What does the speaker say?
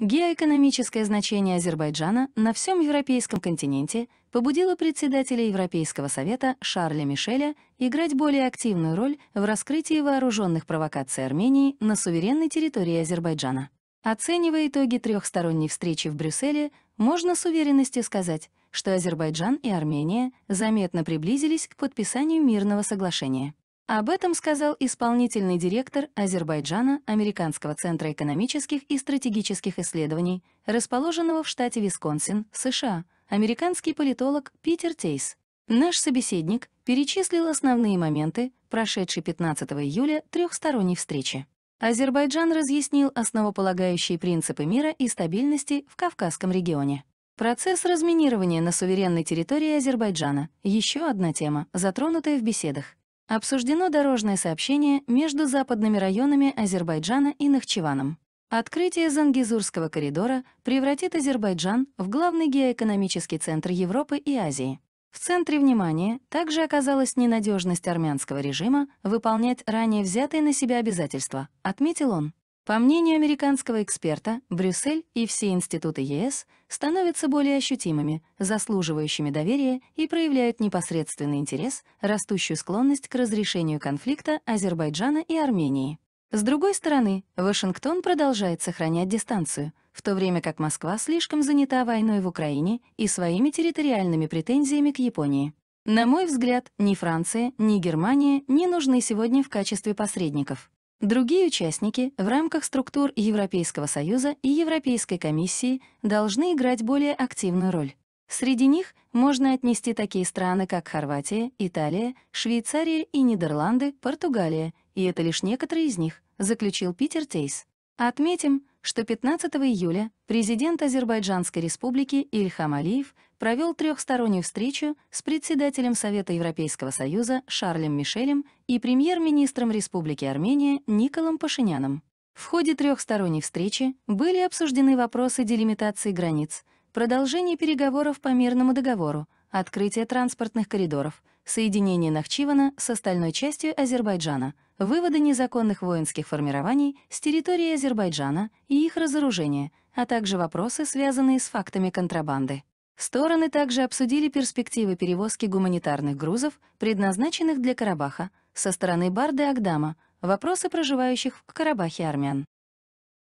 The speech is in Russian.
Геоэкономическое значение Азербайджана на всем европейском континенте побудило председателя Европейского совета Шарля Мишеля играть более активную роль в раскрытии вооруженных провокаций Армении на суверенной территории Азербайджана. Оценивая итоги трехсторонней встречи в Брюсселе, можно с уверенностью сказать, что Азербайджан и Армения заметно приблизились к подписанию мирного соглашения. Об этом сказал исполнительный директор Азербайджана Американского центра экономических и стратегических исследований, расположенного в штате Висконсин, США, американский политолог Питер Тейс. Наш собеседник перечислил основные моменты прошедшей 15 июля трехсторонней встречи. Азербайджан разъяснил основополагающие принципы мира и стабильности в Кавказском регионе. Процесс разминирования на суверенной территории Азербайджана — еще одна тема, затронутая в беседах. Обсуждено дорожное сообщение между западными районами Азербайджана и Нахчеваном. Открытие Зангизурского коридора превратит Азербайджан в главный геоэкономический центр Европы и Азии. В центре внимания также оказалась ненадежность армянского режима выполнять ранее взятые на себя обязательства, отметил он. По мнению американского эксперта, Брюссель и все институты ЕС становятся более ощутимыми, заслуживающими доверия и проявляют непосредственный интерес, растущую склонность к разрешению конфликта Азербайджана и Армении. С другой стороны, Вашингтон продолжает сохранять дистанцию, в то время как Москва слишком занята войной в Украине и своими территориальными претензиями к Японии. На мой взгляд, ни Франция, ни Германия не нужны сегодня в качестве посредников. Другие участники в рамках структур Европейского Союза и Европейской комиссии должны играть более активную роль. Среди них можно отнести такие страны, как Хорватия, Италия, Швейцария и Нидерланды, Португалия, и это лишь некоторые из них, заключил Питер Тейс. Отметим, что 15 июля президент Азербайджанской республики Ильхам Алиев провел трехстороннюю встречу с председателем Совета Европейского Союза Шарлем Мишелем и премьер-министром Республики Армения Николом Пашиняном. В ходе трехсторонней встречи были обсуждены вопросы делимитации границ, продолжение переговоров по мирному договору, открытие транспортных коридоров, соединение Нахчивана с остальной частью Азербайджана — Выводы незаконных воинских формирований с территории Азербайджана и их разоружение, а также вопросы, связанные с фактами контрабанды. Стороны также обсудили перспективы перевозки гуманитарных грузов, предназначенных для Карабаха, со стороны Барды Агдама, вопросы проживающих в Карабахе армян.